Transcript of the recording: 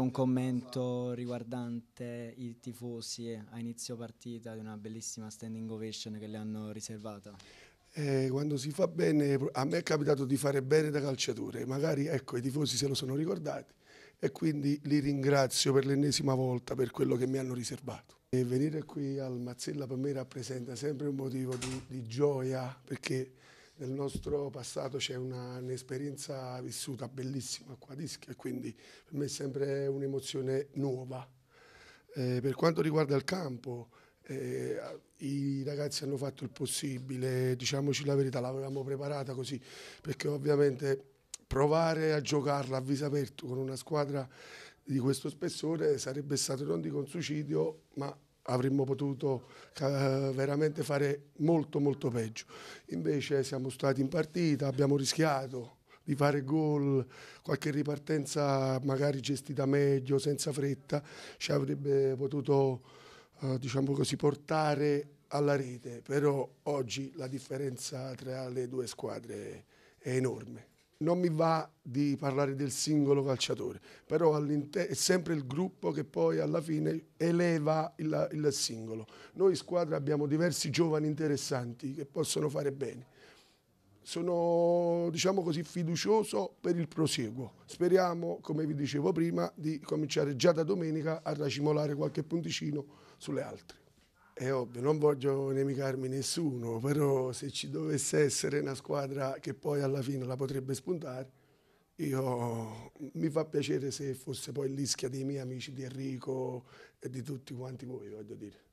un commento riguardante i tifosi a inizio partita di una bellissima standing ovation che le hanno riservata. Eh, quando si fa bene, a me è capitato di fare bene da calciatore, magari ecco, i tifosi se lo sono ricordati e quindi li ringrazio per l'ennesima volta per quello che mi hanno riservato. E venire qui al Mazzella per me rappresenta sempre un motivo di, di gioia perché nel nostro passato c'è un'esperienza vissuta bellissima qua a Ischia quindi per me è sempre un'emozione nuova. Eh, per quanto riguarda il campo, eh, i ragazzi hanno fatto il possibile, diciamoci la verità, l'avevamo preparata così, perché ovviamente provare a giocarla a viso aperto con una squadra di questo spessore sarebbe stato non dico un suicidio, ma avremmo potuto eh, veramente fare molto molto peggio. Invece siamo stati in partita, abbiamo rischiato di fare gol, qualche ripartenza magari gestita meglio, senza fretta, ci avrebbe potuto eh, diciamo così, portare alla rete, però oggi la differenza tra le due squadre è enorme non mi va di parlare del singolo calciatore, però è sempre il gruppo che poi alla fine eleva il, il singolo. Noi in squadra abbiamo diversi giovani interessanti che possono fare bene. Sono diciamo così, fiducioso per il proseguo. Speriamo, come vi dicevo prima, di cominciare già da domenica a racimolare qualche punticino sulle altre è eh, ovvio, non voglio nemicarmi nessuno, però se ci dovesse essere una squadra che poi alla fine la potrebbe spuntare, io, mi fa piacere se fosse poi l'ischia dei miei amici di Enrico e di tutti quanti voi, voglio dire.